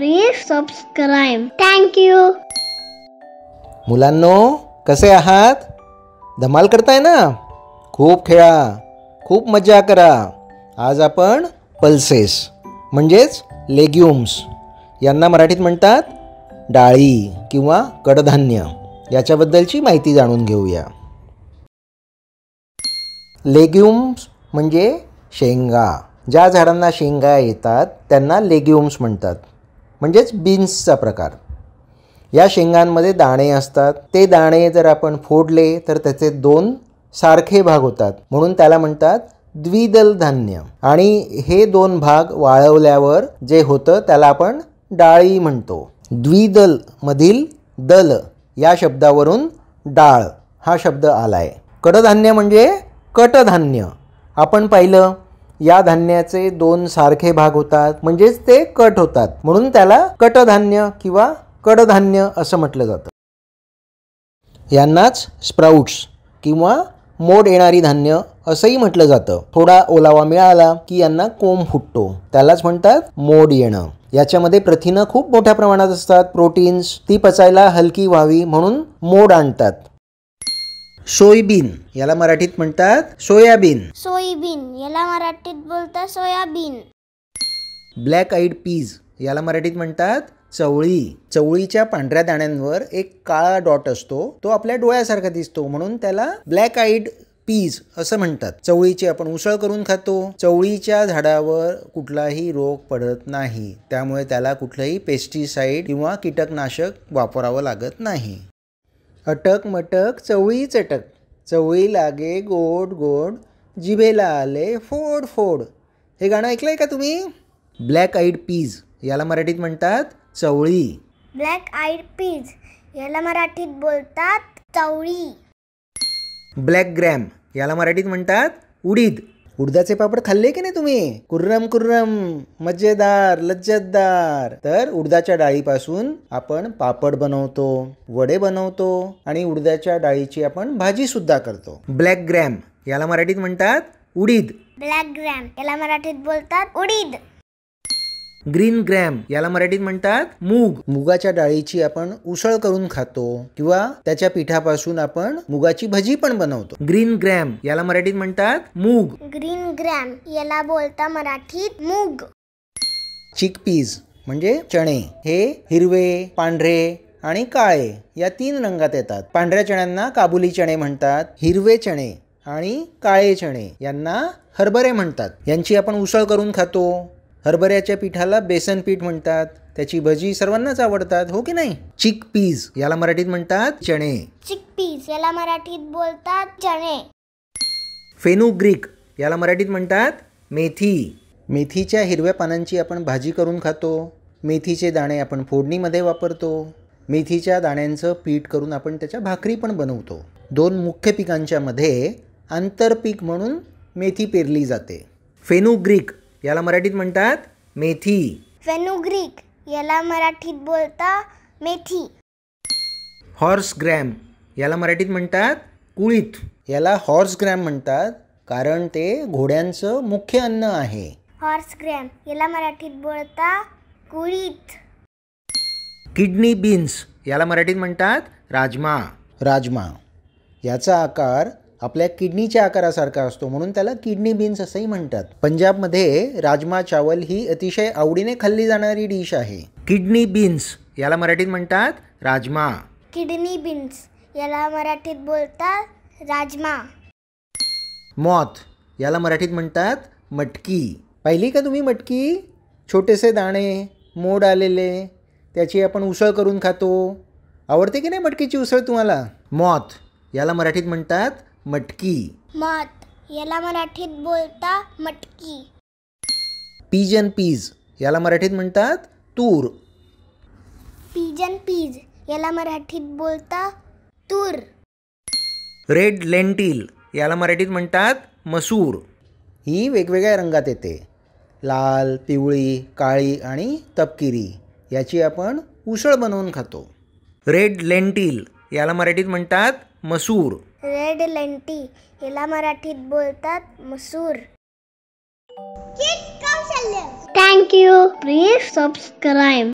please subscribe thank you मुलांनो कसे आहात धमाल करताय ना खूप खेळा खूप मजा करा आज आपण पल्सेस म्हणजेच लेग्युम्स यांना मराठीत म्हणतात डाळी किंवा कडधान्य याच्याबद्दलची माहिती जाणून घेऊया लेग्युम्स म्हणजे शेंगा ज्या झाडांना शेंगा येतात त्यांना लेग्युम्स म्हणतात म्हणजेच बीन्सचा प्रकार या शेंगांमध्ये दाणे असतात ते दाणे जर आपण फोडले तर त्याचे दोन सारखे भाग होतात म्हणून त्याला म्हणतात द्विदल धान्य आणि हे दोन भाग वाळवल्यावर जे होतं त्याला आपण डाळी म्हणतो द्विदल मधील दल या शब्दावरून डाळ हा शब्द आला आहे कडधान्य म्हणजे कटधान्य आपण पाहिलं या धान्याचे दोन सारखे भाग होतात म्हणजेच ते कट होतात म्हणून त्याला कटधान्य किंवा कडधान्य असं म्हटलं जातं यांनाच स्प्राउट्स किंवा मोड येणारी धान्य असंही म्हटलं जातं थोडा ओलावा मिळाला की यांना कोंब फुटतो त्यालाच म्हणतात मोड येणं याच्यामध्ये प्रथिनं खूप मोठ्या प्रमाणात असतात प्रोटीन्स ती पचायला हलकी व्हावी म्हणून मोड आणतात सोयबीन याला मराठीत म्हणतात सोयाबीन सोयाबीन याला मराठीत बोलतात सोयाबीन ब्लॅक आईड पीज याला मराठीत म्हणतात चवळी चवळीच्या पांढऱ्या दाण्यांवर एक काळा डॉट असतो तो आपल्या डोळ्यासारखा दिसतो म्हणून त्याला ब्लॅक आईड पीज असं म्हणतात चवळीचे आपण उसळ करून खातो चवळीच्या झाडावर कुठलाही रोग पडत नाही त्यामुळे त्याला कुठलंही पेस्टिसाइड किंवा कीटकनाशक वापरावं लागत नाही अटक मटक चवळी चटक चवळी लागे गोड गोड जिभेला आले फोड फोड हे गाणं ऐकलंय का तुम्ही ब्लॅक आईड पीज याला मराठीत म्हणतात चवळी ब्लॅक आईड पीज याला मराठीत बोलतात चवळी ब्लॅक ग्रॅम याला मराठीत म्हणतात उडीद उडदाचे पापड खाल्ले की नाही तुम्ही कुर्रम कुर्रम मजेदार लज्जतदार तर उडदाच्या डाळीपासून आपण पापड बनवतो वडे बनवतो आणि उडदाच्या डाळीची आपण भाजी सुद्धा करतो ब्लॅक ग्रॅम याला मराठीत म्हणतात उडीद ब्लॅक ग्रॅम याला मराठीत बोलतात उडीद ग्रीन ग्रॅम याला मराठीत म्हणतात मूग मुगाच्या डाळीची आपण उसळ करून खातो किंवा त्याच्या पिठापासून आपण मुगाची भजी पण बनवतो ग्रीन ग्रॅम याला मराठीत म्हणतात मूग ग्रीन ग्रॅम याला बोलता मराठीत मूग चिकपीज म्हणजे चणे हे हिरवे पांढरे आणि काळे या तीन रंगात येतात पांढऱ्या चण्यांना काबुली चणे म्हणतात हिरवे चणे आणि काळे चणे यांना हरभरे म्हणतात यांची आपण उसळ करून खातो हरभऱ्याच्या पिठाला बेसन पीठ म्हणतात त्याची भजी सर्वांनाच आवडतात हो की नाही चिक पीज याला मराठीत म्हणतात चणे चिक पीज याला मराठीत बोलतात चणे फेनुग्रीक याला मराठीत म्हणतात मेथी मेथीच्या हिरव्या पानांची आपण भाजी करून खातो मेथीचे दाणे आपण फोडणीमध्ये वापरतो मेथीच्या दाण्यांचं पीठ करून आपण त्याच्या भाकरी पण बनवतो दोन मुख्य पिकांच्या मध्ये आंतरपीक म्हणून मेथी पेरली जाते फेनुग्रीक याला मराठीत म्हणतात मेथी फेनुग्रीक याला मराठीत बोलता मेथी हॉर्स ग्रॅम याला मराठीत म्हणतात कुळीत याला हॉर्स ग्रॅम म्हणतात कारण ते घोड्यांचं मुख्य अन्न आहे हॉर्स ग्रॅम याला मराठीत बोलता कुळीत किडनी बीन्स याला मराठीत म्हणतात राजमा राजमा याचा आकार आपल्या किडनीच्या आकारासारखा असतो म्हणून त्याला किडनी बीन्स असंही म्हणतात पंजाबमध्ये राजमा चावल ही अतिशय आवडीने खाल्ली जाणारी डिश आहे किडनी बीन्स याला मराठीत म्हणतात राजमा किडनी बीन्स याला मराठीत बोलतात राजमा मॉथ याला मराठीत म्हणतात मटकी पाहिली का तुम्ही मटकी छोटेसे दाणे मोड आलेले त्याची आपण उसळ करून खातो आवडते की नाही मटकीची उसळ तुम्हाला मॉथ याला मराठीत म्हणतात मटकी मात याला मराठीत बोलता मटकी पीजन पीज याला मराठीत म्हणतात तूर पीजन पीज याला मराठीत बोलता तूर रेड लेंटील याला मराठीत म्हणतात मसूर ही वेगवेगळ्या रंगात येते लाल पिवळी काळी आणि तपकिरी याची आपण उसळ बनवून खातो रेड लेंटील याला मराठीत म्हणतात मसूर रेड लेंटी, याला मराठीत बोलतात मसूर थँक्यू प्लीज सबस्क्राईब